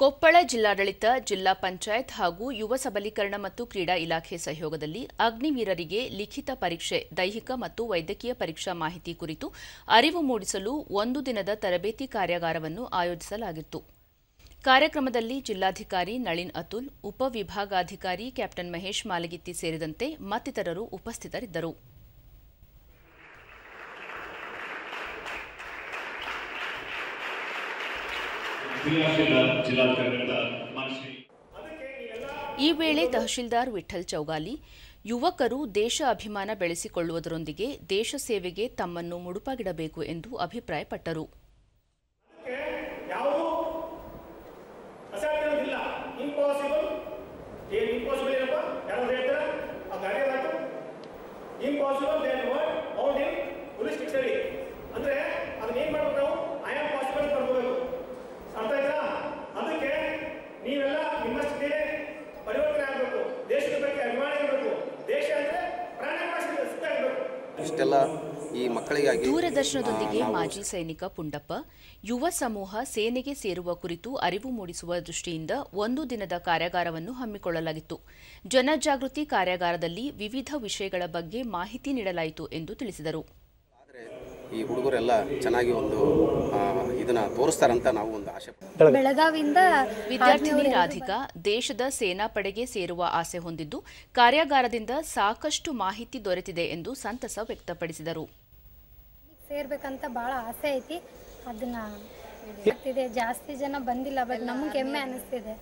ಕೊಪ್ಪಳ ಜಿಲ್ಲಾಡಳಿತ ಜಿಲ್ಲಾ ಪಂಚಾಯತ್ ಹಾಗೂ ಯುವ ಸಬಲೀಕರಣ ಮತ್ತು ಕ್ರೀಡಾ ಇಲಾಖೆ ಸಹಯೋಗದಲ್ಲಿ ಅಗ್ನಿವೀರರಿಗೆ ಲಿಖಿತ ಪರೀಕ್ಷೆ ದೈಹಿಕ ಮತ್ತು ವೈದ್ಯಕೀಯ ಪರೀಕ್ಷಾ ಮಾಹಿತಿ ಕುರಿತು ಅರಿವು ಮೂಡಿಸಲು ಒಂದು ದಿನದ ತರಬೇತಿ ಕಾರ್ಯಾಗಾರವನ್ನು ಆಯೋಜಿಸಲಾಗಿತ್ತು ಕಾರ್ಯಕ್ರಮದಲ್ಲಿ ಜಿಲ್ಲಾಧಿಕಾರಿ ನಳಿನ್ ಅತುಲ್ ಉಪವಿಭಾಗಾಧಿಕಾರಿ ಕ್ಯಾಪ್ಟನ್ ಮಹೇಶ್ ಮಾಲಗಿತ್ತಿ ಸೇರಿದಂತೆ ಮತ್ತಿತರರು ಉಪಸ್ಥಿತರಿದ್ದರು ಈ ವೇಳೆ ತಹಶೀಲ್ದಾರ್ ವಿಠಲ್ ಚೌಗಾಲಿ ಯುವಕರು ದೇಶ ಅಭಿಮಾನ ಬೆಳೆಸಿಕೊಳ್ಳುವುದರೊಂದಿಗೆ ದೇಶ ಸೇವೆಗೆ ತಮ್ಮನ್ನು ಮುಡುಪಾಗಿಡಬೇಕು ಎಂದು ಅಭಿಪ್ರಾಯಪಟ್ಟರು ಇಂಪಾಸಿಬಲ್ ನೀವೆಲ್ಲ ನಿಮ್ಮಷ್ಟೇ ಪರಿವರ್ತನೆ ಆಗಬೇಕು ದೇಶದ ಬಗ್ಗೆ ಅಭಿಮಾನ ಇರಬೇಕು ದೇಶ ಅಂದ್ರೆ ಇಷ್ಟೆಲ್ಲ ಈ ಮಕ್ಕಳಿಗಾಗಿ ದೂರದರ್ಶನದೊಂದಿಗೆ ಮಾಜಿ ಸೈನಿಕ ಪುಂಡಪ್ಪ ಯುವ ಸಮೂಹ ಸೇನೆಗೆ ಸೇರುವ ಕುರಿತು ಅರಿವು ಮೂಡಿಸುವ ದೃಷ್ಟಿಯಿಂದ ಒಂದು ದಿನದ ಕಾರ್ಯಾಗಾರವನ್ನು ಹಮ್ಮಿಕೊಳ್ಳಲಾಗಿತ್ತು ಜನಜಾಗೃತಿ ಕಾರ್ಯಾಗಾರದಲ್ಲಿ ವಿವಿಧ ವಿಷಯಗಳ ಬಗ್ಗೆ ಮಾಹಿತಿ ನೀಡಲಾಯಿತು ಎಂದು ತಿಳಿಸಿದರು ಈ ಹುಡುಗರೆಲ್ಲ ಚೆನ್ನಾಗಿ ಒಂದು ಇದನ್ನ ತೋರಿಸ್ತಾರಂತ ನಾವು ಒಂದು ಆಶೆ ಬೆಳಗಾವಿಯಿಂದ ವಿದ್ಯಾರ್ಥಿನಿ ರಾಧಿಕಾ ದೇಶದ ಸೇನಾಪಡೆಗೆ ಸೇರುವ ಆಸೆ ಹೊಂದಿದ್ದು ಕಾರ್ಯಾಗಾರದಿಂದ ಸಾಕಷ್ಟು ಮಾಹಿತಿ ದೊರೆತಿದೆ ಎಂದು ಸಂತಸ ವ್ಯಕ್ತಪಡಿಸಿದರು ಸೇರ್ಬೇಕಂತ ಬಹಳ ಆಸೆ ಐತಿ ಅದನ್ನ ಜಾಸ್ತಿ ಜನ ಬಂದಿಲ್ಲ ಬಟ್ ನಮ್ಗೆ ಹೆಮ್ಮೆ ಅನಿಸ್ತಿದೆ